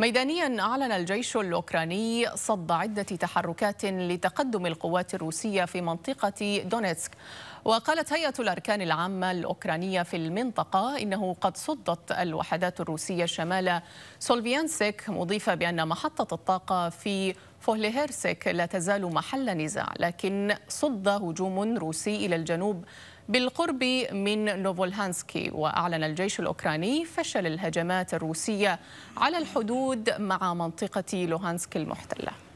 ميدانيا أعلن الجيش الأوكراني صد عدة تحركات لتقدم القوات الروسية في منطقة دونيتسك وقالت هيئة الأركان العامة الأوكرانية في المنطقة إنه قد صدت الوحدات الروسية شمال سولفيانسك مضيفة بأن محطة الطاقة في فولهيرسك لا تزال محل نزاع لكن صد هجوم روسي إلى الجنوب بالقرب من نوفولهانسكي وأعلن الجيش الأوكراني فشل الهجمات الروسية على الحدود مع منطقة لوهانسك المحتلة